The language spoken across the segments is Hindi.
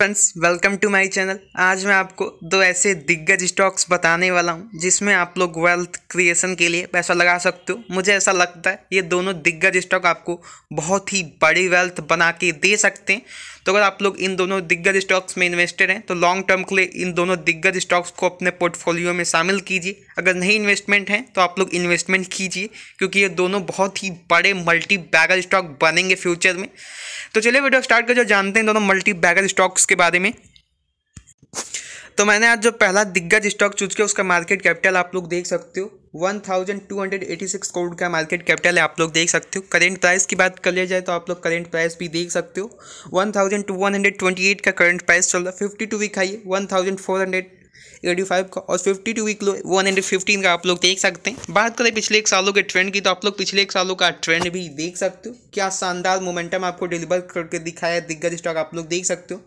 friends welcome to my channel आज मैं आपको दो ऐसे दिग्गज स्टॉक्स बताने वाला हूं जिसमें आप लोग वेल्थ क्रिएशन के लिए पैसा लगा सकते हो मुझे ऐसा लगता है ये दोनों दिग्गज स्टॉक आपको बहुत ही बड़ी वेल्थ बना के दे सकते हैं तो अगर आप लोग इन दोनों दिग्गज स्टॉक्स में इन्वेस्टेड हैं तो लॉन्ग टर्म के लिए इन दोनों दिग्गज स्टॉक्स को अपने पोर्टफोलियो में शामिल कीजिए अगर नहीं इन्वेस्टमेंट है तो आप लोग इन्वेस्टमेंट कीजिए क्योंकि ये दोनों बहुत ही बड़े मल्टी बैगर स्टॉक बनेंगे फ्यूचर में तो चलिए वीडियो स्टार्ट कर जो जानते हैं दोनों मल्टी बैगर स्टॉक्स के बारे में तो मैंने आज जो पहला दिग्गज स्टॉक चूज किया उसका मार्केट कैपिटल आप लोग देख सकते हो 1286 करोड़ का मार्केट कैपिटल है आप लोग देख सकते हो करेंट प्राइस की बात कर लिया जाए तो आप लोग करेंट प्राइस भी देख सकते हो 1228 का करंट प्राइस चल रहा है fifty two week high one thousand four hundred eighty five का और fifty two week low one hundred fifteen का आप लोग देख सकते हैं बात करें पिछले एक सालों के ट्रेंड की तो आप लोग पिछले एक सालों का ट्रेंड भी देख सकते हो क्या शानदार मोमेंटम आपको डिलीवर करके दिखाया दिग्गज स्टॉक आप लोग देख सकते हो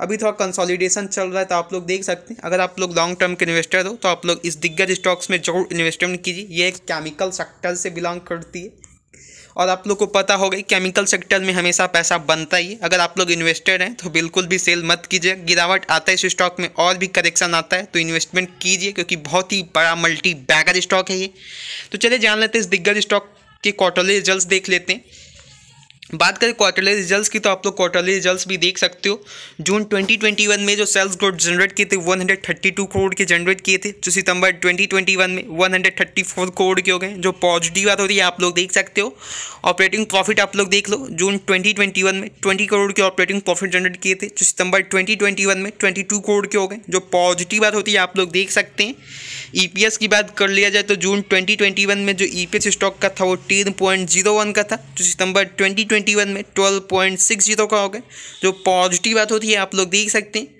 अभी थोड़ा कंसोलिडेशन चल रहा है तो आप लोग देख सकते हैं अगर आप लोग लॉन्ग टर्म के इन्वेस्टर हो तो आप लोग इस दिग्गज स्टॉक्स में जरूर इन्वेस्टमेंट कीजिए ये एक केमिकल सेक्टर से बिलोंग करती है और आप लोग को पता होगा केमिकल सेक्टर में हमेशा पैसा बनता ही अगर आप लोग इन्वेस्टेड हैं तो बिल्कुल भी सेल मत कीजिए गिरावट आता है इस स्टॉक में और भी करेक्शन आता है तो इन्वेस्टमेंट कीजिए क्योंकि बहुत ही बड़ा मल्टी बैगर स्टॉक है ये तो चलिए जान लेते हैं इस दिग्गज स्टॉक के क्वार्टरली रिजल्ट देख लेते हैं बात करें क्वार्टरली रिजल्ट्स की तो आप लोग क्वार्टरली रिजल्ट्स भी देख सकते हो जून 2021 में जो सेल्स ग्रोथ जनरेट किए थे 132 करोड़ के जनरेट किए थे जो सितंबर 2021 में 134 करोड़ के हो गए जो पॉजिटिव बात होती है आप लोग देख सकते हो ऑपरेटिंग प्रॉफिट आप लोग देख लो जून 2021 में 20 करोड़ के ऑपरेटिंग प्रॉफिट जनरेट किए थे जो सितंबर ट्वेंटी में ट्वेंटी करोड़ के हो गए जो पॉजिटिव बात होती है आप लोग देख सकते हैं ईपीएस e की बात कर लिया जाए तो जून 2021 में जो ईपीएस e स्टॉक का था वो पॉइंट जीरो वन का था जो सितंबर 2021 में ट्वेल्व पॉइंट सिक्स जीरो का हो गया जो पॉजिटिव बात होती है आप लोग देख सकते हैं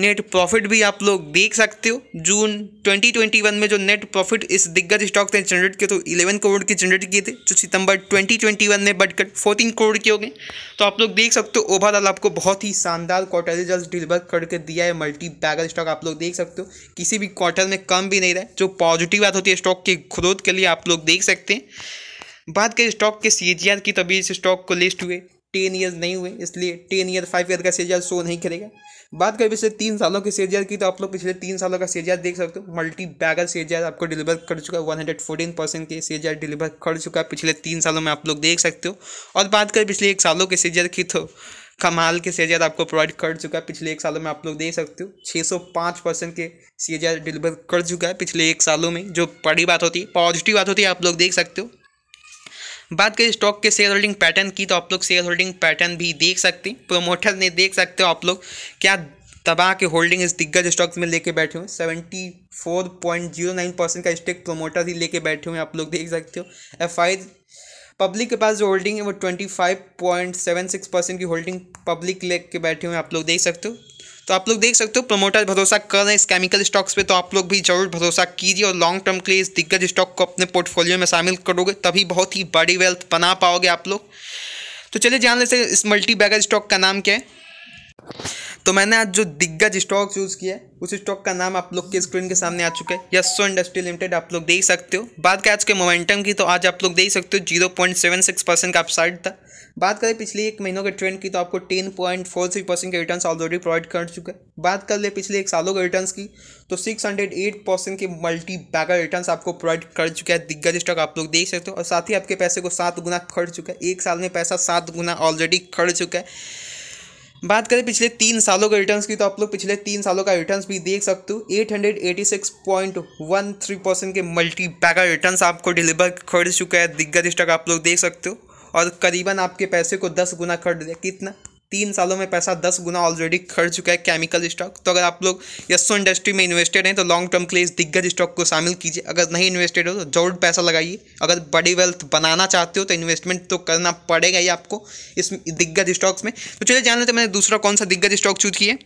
नेट प्रॉफिट भी आप लोग देख सकते हो जून 2021 में जो नेट प्रॉफिट इस दिग्गज स्टॉक ने जनरेट किए तो 11 करोड़ के जनरेट किए थे जो सितंबर 2021 में बढ़कर 14 करोड़ के हो गए तो आप लोग देख सकते हो ओवरऑल आपको बहुत ही शानदार क्वार्टर रिजल्ट डिलीवर करके दिया है मल्टी बैगर स्टॉक आप लोग देख सकते हो किसी भी क्वार्टर में कम भी नहीं रहा जो पॉजिटिव बात होती है स्टॉक की ग्रोथ के लिए आप लोग देख सकते हैं बात करें स्टॉक के सी की तभी इस स्टॉक को लिस्ट हुए टेन ईयर नहीं हुए इसलिए टेन ईयर फाइव ईयर का सीरियल शो नहीं करेगा बात करें पिछले तीन सालों के सीरियल की तो आप लोग पिछले तीन सालों का सीरियल देख सकते हो मल्टी बैगर सीरियल आपको डिलीवर कर चुका है वन हंड्रेड फोर्टीन परसेंट के सीरियल डिलीवर कर चुका है पिछले तीन सालों में आप लोग देख सकते हो और बात करें पिछले एक सालों के सीरियल की तो कमाल के सीरियल आपको प्रोवाइड कर चुका है पिछले एक सालों में आप लोग देख सकते हो पाँच परसेंट के सीरियल डिलीवर कर चुका है पिछले एक सालों में जो बड़ी बात होती है पॉजिटिव बात होती है आप लोग देख सकते हो बात करें स्टॉक के शेयर होल्डिंग पैटर्न की तो आप लोग शेयर होल्डिंग पैटर्न भी देख सकते हैं प्रोमोटर ने देख सकते हो आप लोग क्या तबाह के होल्डिंग इस दिग्गज स्टॉक्स में लेके बैठे हुए seventy four point zero nine percent का स्टेक प्रोमोटर ही लेके बैठे हुए आप लोग देख सकते हो एफ आई पब्लिक के पास जो होल्डिंग है वो twenty five point seven six percent की होल्डिंग पब्लिक लेके बैठे हुए आप लोग देख सकते हो तो आप लोग देख सकते हो प्रमोटर भरोसा कर रहे हैं इस केमिकल स्टॉक्स पे तो आप लोग भी जरूर भरोसा कीजिए और लॉन्ग टर्म के लिए इस दिग्गज स्टॉक को अपने पोर्टफोलियो में शामिल करोगे तभी बहुत ही बड़ी वेल्थ बना पाओगे आप लोग तो चलिए जान लेते इस मल्टी बैगर स्टॉक का नाम क्या है तो मैंने आज जो दिग्गज स्टॉक चूज़ किया है उस स्टॉक का नाम आप लोग के स्क्रीन के सामने आ चुका है यस्सो इंडस्ट्री लिमिटेड आप लोग देख सकते हो बात करें आज के मोमेंटम की तो आज आप लोग देख सकते हो zero point seven six percent का अपसाइड था बात करें पिछले एक महीनों के ट्रेंड की तो आपको ten point four three percent के रिटर्न ऑलरेडी प्रोवाइड कर चुके हैं बात कर ले पिछले एक सालों के रिटर्न की तो सिक्स हंड्रेड एट परसेंट के मल्टी बैगर रिटर्न आपको प्रोवाइड कर चुका है दिग्गज स्टॉक आप लोग देख सकते हो और साथ ही आपके पैसे को सात गुना खर्च चुका है एक साल में पैसा सात गुना ऑलरेडी खर्च चुका है बात करें पिछले तीन सालों के रिटर्न्स की तो आप लोग पिछले तीन सालों का रिटर्न्स भी देख सकते हो 886.13 परसेंट के मल्टी बैगर रिटर्न्स आपको डिलीवर कर चुका है दिग्गज स्टॉक आप लोग देख सकते हो और करीबन आपके पैसे को दस गुना कर दिया कितना तीन सालों में पैसा दस गुना ऑलरेडी खर्च चुका है केमिकल स्टॉक तो अगर आप लोग यस्सो इंडस्ट्री में इन्वेस्टेड हैं तो लॉन्ग टर्म के लिए इस दिग्गज स्टॉक को शामिल कीजिए अगर नहीं इन्वेस्टेड हो तो जरूर पैसा लगाइए अगर बड़ी वेल्थ बनाना चाहते हो तो इन्वेस्टमेंट तो करना पड़ेगा ही आपको इस दिग्गज स्टॉक्स में तो चलिए जान लेते मैंने दूसरा कौन सा दिग्गज स्टॉक चूज किया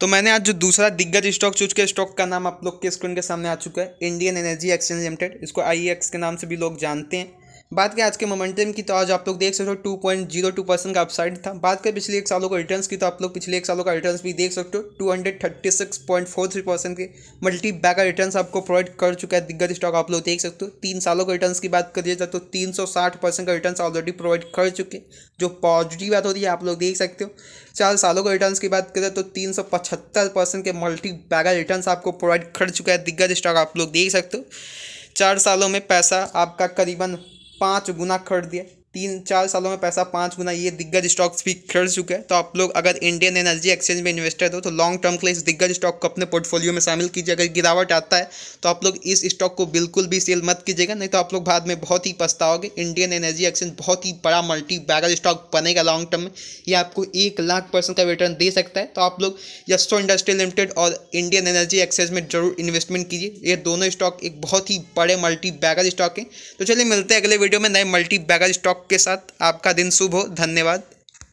तो मैंने आज जो दूसरा दिग्गज स्टॉक चूज किया स्टॉक का नाम आप लोग के स्क्रीन के सामने आ चुका है इंडियन एनर्जी एक्सचेंज लिमिटेड इसको आई e के नाम से भी लोग जानते हैं बात करें आज के मोमेंटम की तो आज आप लोग देख सकते हो two point zero two percent का अपसाइड था बात करें पिछले एक सालों का रिटर्न्स की तो आप लोग पिछले एक सालों का रिटर्न्स भी देख सकते हो two hundred thirty six point four three percent के मल्टी बैग का आपको प्रोवाइड कर चुका है दिग्गज स्टॉक आप लोग देख सकते हो तीन सालों के रिटर्न की बात करिए तो तीन सौ साठ परसेंट का रिटर्न ऑलरेडी प्रोवाइड कर चुके जो पॉजिटिव बात होती है आप लोग देख सकते हो चार सालों के रिटर्न की बात करें तो तीन सौ पचहत्तर परसेंट के मल्टी बैगर रिटर्न आपको प्रोवाइड कर चुका है दिग्गज स्टॉक आप लोग देख सकते हो चार सालों में पैसा आपका करीबन पाँच गुना कर दिया तीन चार सालों में पैसा पाँच गुना ये दिग्गज स्टॉक्स भी खेल चुके हैं तो आप लोग अगर इंडियन एनर्जी एक्सचेंज में इन्वेस्टर हो तो लॉन्ग टर्म के लिए इस दिग्गज स्टॉक को अपने पोर्टफोलियो में शामिल कीजिए अगर गिरावट आता है तो आप लोग इस स्टॉक को बिल्कुल भी सेल मत कीजिएगा नहीं तो आप लोग बाद में बहुत ही पछताओगे इंडियन एनर्जी एक्सचेंज बहुत ही बड़ा मल्टी बैगल स्टॉक बनेगा लॉन्ग टर्म में ये आपको एक लाख परसेंट का रिटर्न दे सकता है तो आप लोग यस्टो इंडस्ट्री लिमिटेड और इंडियन एनर्जी एक्सचेंज में जरूर इन्वेस्टमेंट कीजिए ये दोनों स्टॉक एक बहुत ही बड़े मल्टी बैगल स्टॉक हैं तो चलिए मिलते हैं अगले वीडियो में नए मल्टी बैगर स्टॉक के साथ आपका दिन शुभ हो धन्यवाद